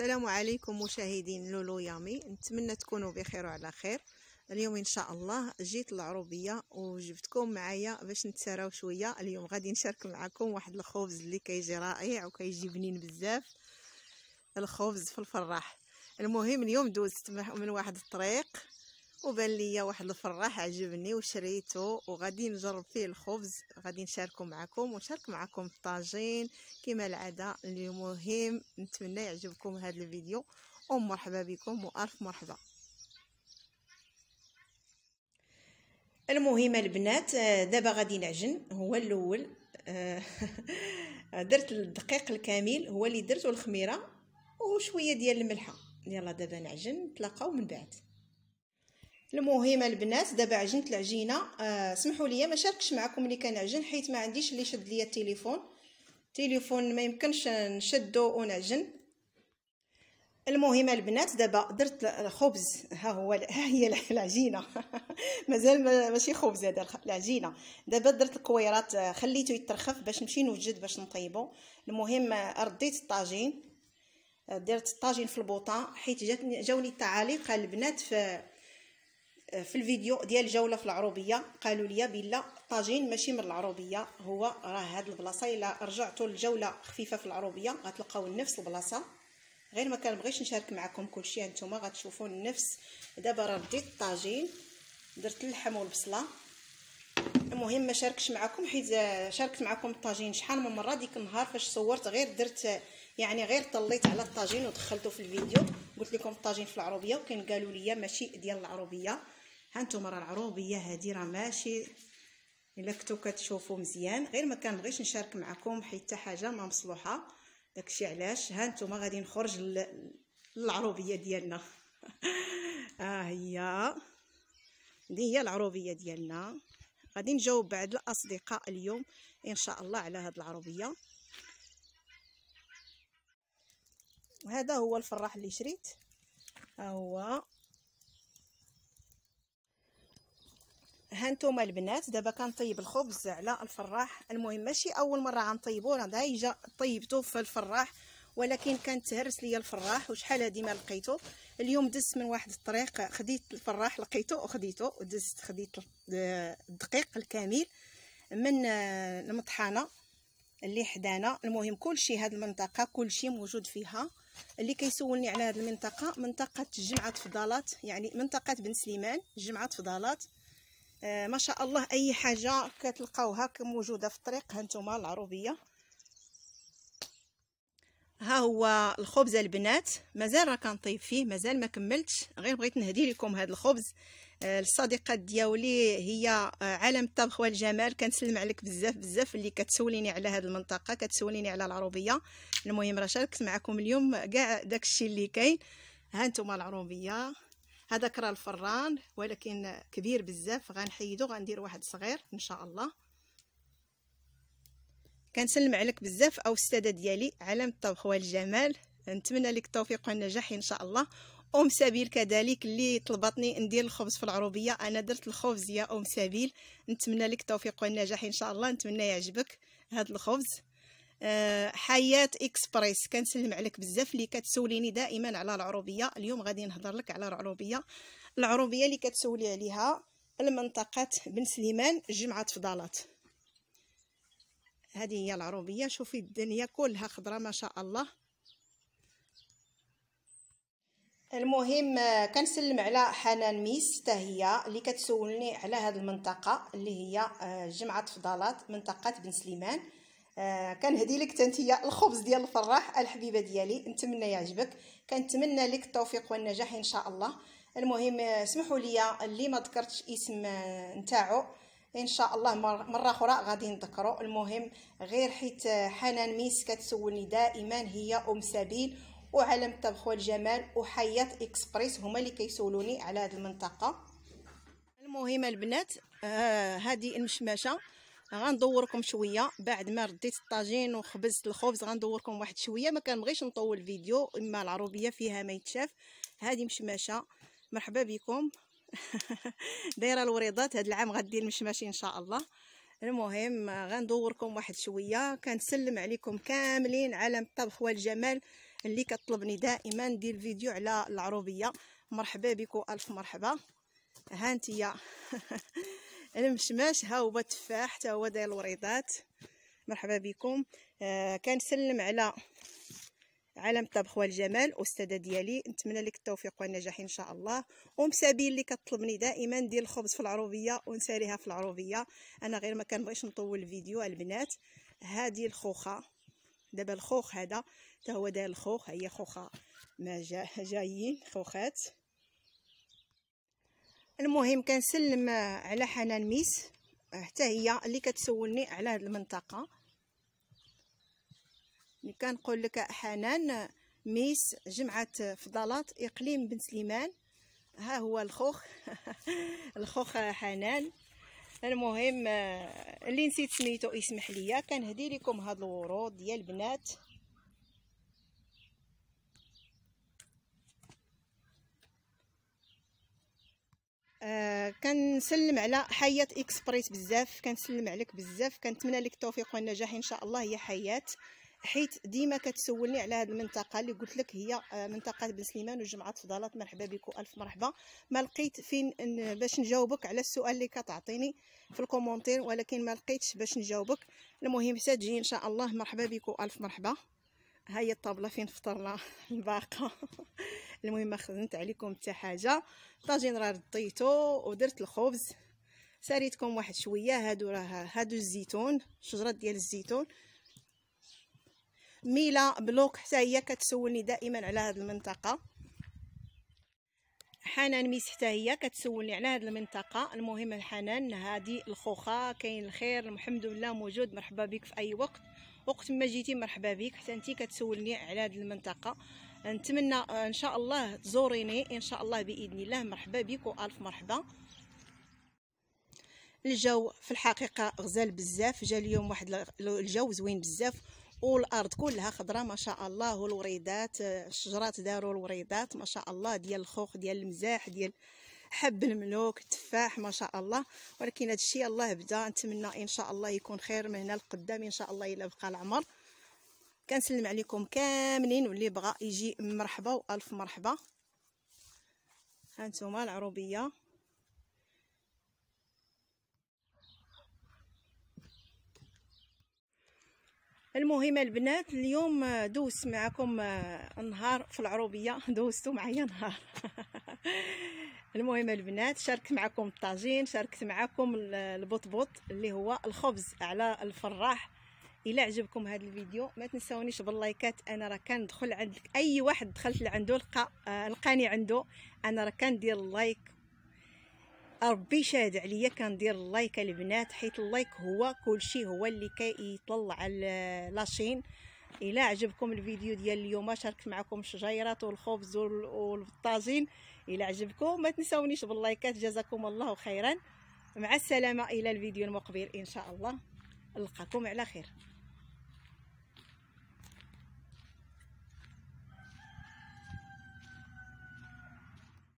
السلام عليكم مشاهدين لولو يامي نتمنى تكونوا بخير وعلى خير اليوم ان شاء الله جيت العروبيه وجبتكم معايا باش نتساراو شويه اليوم غادي نشارك معكم واحد الخبز اللي كيجي رائع وكيجي بنين بزاف الخبز في الفراح المهم اليوم دوزت من واحد الطريق وبان ليا واحد الفراح عجبني وشريته وغادي نجرب فيه الخبز غادي نشاركه معكم ونشارك معكم الطاجين كما العاده مهم نتمنى يعجبكم هذا الفيديو ومرحبا بكم والف مرحبا المهم البنات آه، دابا غادي نعجن هو الاول آه، درت الدقيق الكامل هو اللي درت والخميره وشويه ديال الملحه يلا دابا نعجن نتلاقاو من بعد المهم البنات دابا عجنت العجينه آه سمحوا لي ما شاركش معكم اللي كنعجن حيت ما عنديش اللي شد ليا التليفون التليفون ما يمكنش نشدو ونعجن المهم البنات دابا درت الخبز ها هو ها هي العجينه مازال ماشي خبز هذا العجينه دابا درت الكويرات آه، خليته يترخف باش نمشي نوجد باش نطيبو المهم رديت الطاجين آه، درت الطاجين في البوطه حيت جاتني جاوني التعاليق البنات في في الفيديو ديال جوله في العروبيه قالوا لي بلا طاجين ماشي من العروبيه هو راه هاد البلاصه الا رجعتوا لجوله خفيفه في العروبيه غتلقاو نفس البلاصه غير ما كنبغيش نشارك معكم كلشي هانتوما غتشوفوا نفس دابا راه رديت الطاجين درت اللحم والبصله المهم ما شاركش معكم حيت شاركت معكم الطاجين شحال من مره ديك النهار فاش صورت غير درت يعني غير طليت على الطاجين ودخلته في الفيديو قلت لكم الطاجين في العروبيه وكان قالوا لي ماشي ديال العروبيه هانتوما راه العروبيه هادي راه ماشي الا كنتو كتشوفو مزيان غير ما كنبغيش نشارك معكم حيت حاجه ما مصلوحه داكشي علاش هانتوما غادي نخرج للعروبيه ديالنا ها آه هي دي هي العروبيه ديالنا غادي نجاوب بعض الاصدقاء اليوم ان شاء الله على هاد العروبيه وهذا هو الفراح اللي شريت ها هو هانتوما البنات دابا كنطيب الخبز على الفراح المهم ماشي اول مره غنطيبو راه دايجا طيبته في الفراح ولكن كان تهرس ليا الفراح وشحال هادي ما لقيتو اليوم دزت من واحد الطريق خديت الفراح لقيتو وخديتو ودزت خديت آه، الدقيق الكامل من آه، المطحنه اللي حدانا المهم كلشي هاد المنطقه كلشي موجود فيها اللي كيسولني على هاد المنطقه منطقه جمعه فضالات يعني منطقه بن سليمان جمعه فضالات آه، ما شاء الله اي حاجه كتلقاوها موجوده في الطريق هانتوما العروبيه ها هو الخبز البنات مازال راه كنطيب فيه مازال ما كملتش غير بغيت نهدي لكم هذا الخبز آه، الصديقه دياولي هي آه، عالم الطبخ والجمال كنسلم عليك بزاف بزاف اللي كتسوليني على هذه المنطقه كتسوليني على العروبيه المهم راه شاركت معكم اليوم كاع داكشي اللي كاين ها نتوما العروبيه هذاك راه الفران ولكن كبير بزاف غنحيدو غندير واحد صغير ان شاء الله كنسلم عليك بزاف او الساده ديالي عالم الطبخ والجمال نتمنى لك التوفيق والنجاح ان شاء الله ام سبيل كذلك اللي طلبتني ندير الخبز في العروبيه انا درت الخبز يا ام سبيل نتمنى لك التوفيق والنجاح ان شاء الله نتمنى يعجبك هذا الخبز حياه اكسبريس كنسلم عليك بزاف اللي كتسوليني دائما على العروبيه اليوم غادي نهضر لك على العروبيه العروبيه اللي كتسولي عليها المنطقه بن سليمان جمعه فضالات هذه هي العروبيه شوفي الدنيا كلها خضراء ما شاء الله المهم كنسلم على حنان ميس حتى هي اللي كتسولني على هذه المنطقه اللي هي آه، جمعه فضالات منطقه بن سليمان آه، كنهدي لك تنتيا الخبز ديال الفراح الحبيبه ديالي نتمنى يعجبك كنتمنى لك التوفيق والنجاح ان شاء الله المهم آه، سمحوا لي اللي ما ذكرتش اسم آه، نتاعو ان شاء الله مره اخرى غادي نذكره المهم غير حيت حنان ميس كتسولني دائما هي ام سبيل وعلم الطبخ والجمال وحياه اكسبريس هما اللي كيسولوني على هذه المنطقه المهم البنات هذه آه المشمشه غندوركم شويه بعد ما رديت الطاجين وخبزت الخبز غندوركم واحد شويه ما كنبغيش نطول الفيديو اما العروبيه فيها ما يتشاف هذه مشماشه مرحبا بكم دايره الوريضات هذا العام غدير المشمشي ان شاء الله المهم غندوركم واحد شويه كنسلم عليكم كاملين عالم الطبخ والجمال اللي كطلبني دائما ندير فيديو على العروبيه مرحبا بكم الف مرحبا هانتيا المشماش ها هو تفاح حتى هو داير الوريضات مرحبا بكم آه كنسلم على عالم الطبخ والجمال استاذه ديالي نتمنى لك التوفيق والنجاح ان شاء الله سبيل اللي كطلبني دائما ندير الخبز في العروبيه ونساليها في العروبيه انا غير ما كنبغيش نطول الفيديو البنات هذه الخوخه دابا الخوخ هذا حتى هو داير الخوخ هي خوخه ما جايين خوخات المهم كنسلم على حنان ميس حتى هي اللي كتسولني على هاد المنطقه اللي كنقول لك حنان ميس جمعه فضلات اقليم بن سليمان ها هو الخوخ الخوخ حنان المهم آه، اللي نسيت سميتو يسمح ليا كنهدي لكم هاد الورود ديال البنات كنسلم على حياه اكسبريس بزاف كنسلم عليك بزاف كنتمنى لك التوفيق والنجاح ان شاء الله هي حياه حيت ديما كتسولني على هذه المنطقه اللي قلت لك هي آه، منطقه بن سليمان وجمعه فضلات مرحبا بك الف مرحبا ما لقيت فين باش نجاوبك على السؤال اللي كتعطيني في الكومونتير ولكن ما لقيتش باش نجاوبك المهم حتى تجي ان شاء الله مرحبا بك الف مرحبا ها هي الطابله فين فطرنا الباقه المهم خزنت عليكم حتى حاجه طاجين راه رديتو ودرت الخبز ساريتكم واحد شويه هادو راه هادو الزيتون شجره ديال الزيتون ميلا بلوك حتى هي كتسولني دائما على هاد المنطقه حنان ميس حتى هي كتسولني على هذه المنطقه المهم الحنان هذه الخوخه كاين الخير الحمد لله موجود مرحبا بك في اي وقت وقت ما جيتي مرحبا بك حتى انت كتسولني على هذه المنطقه نتمنى آه، ان شاء الله تزوريني ان شاء الله باذن الله مرحبا بك والف مرحبا الجو في الحقيقه غزال بزاف جا اليوم واحد الجو زوين بزاف والارض كلها خضراء ما شاء الله والوريدات آه، الشجرات داروا الوريدات ما شاء الله ديال الخوخ ديال المزاح ديال حب الملوك التفاح ما شاء الله ولكن هذا الشيء الله بدا نتمنى ان شاء الله يكون خير من هنا لقدام ان شاء الله الا بقى العمر كنسلم عليكم كاملين واللي بغى يجي مرحبا والف مرحبا هانتوما العروبيه المهم البنات اليوم دوزت معكم آه، نهار في العروبيه دوزتو معايا نهار المهم البنات شاركت معكم الطاجين شاركت معكم البطبوط اللي هو الخبز على الفراح الا عجبكم هذا الفيديو ما تنسونيش باللايكات انا راه كندخل عند اي واحد دخلت لعنده لقى آه، لقاني عنده انا راه كندير اللايك ربي شاهد عليا كندير اللايك البنات حيت اللايك هو كلشي هو اللي كيطلع على لاشين الى عجبكم الفيديو ديال اليوم شاركت معكم الشجيرات والخبز والطاجين الى عجبكم ما تنساونيش باللايكات جزاكم الله خيرا مع السلامه الى الفيديو المقبل ان شاء الله نلقاكم على خير